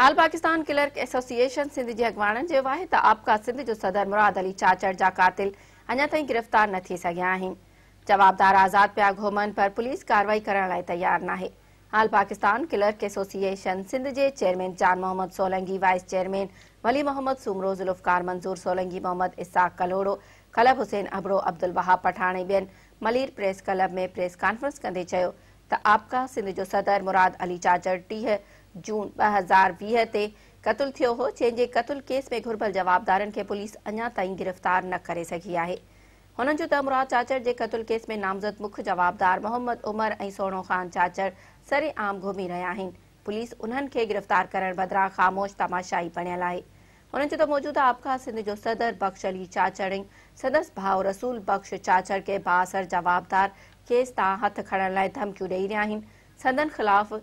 आल Pakistan clerk association Sindh जे अॻवाणनि जो आबका सिंध जो सदर मुराद अली चाचर जा कातिल अञा ताईं गिरफ़्तार न थी सघिया जवाबदार आज़ाद पिया घुमनि पर पुलिस कार्रवाई करण लाइ तयार नाहे हाल पाकिस्तान क्लर्क एसोसिएशन सिंध जे chairman Jan Mohammad Solangi vice chairman Wali Mohammad Soomro Zulfiqar Manzoor Solangi Mohammad Ishaq Kalhoro क्लब हुसैन अबरो अब्दुल वहाब पठानी ॿियनि मलीर प्रेस क्लब में प्रेस कॉन्फ्रेंस कंदे आबका सिंध जो सदर मुराद अली चाचर टीह जून ॿ हज़ार वीह ते क़तल थियो हो जंहिंजे क़तल केस में घुरबल जवाबदारनि खे पुलिस अञा ताईं गिरफ़्तार न करे सघी आहे हुननि जो त मुराद चाचर जे क़तल केस में नामज़द मुख्य जवाबदार मोहम्मद उमर ऐं सोनो ख़ान चाचर सरेआम घुमी रहिया आहिनि पुलिस उन्हनि खे गिरफ़्तार करण बदिरां ख़ामोश तमाशाई बणियल आहे हुननि जो त मौजूदा आबका सिंध जो सदर बख़्श अली चाचर ऐं संदसि भाउ रसूल बख़्श चाचर खे बासर जवाबदार केस तां हथ खणण लाइ धमकियूं ॾेई रहिया आहिनि सदन ख़िलाफ़ु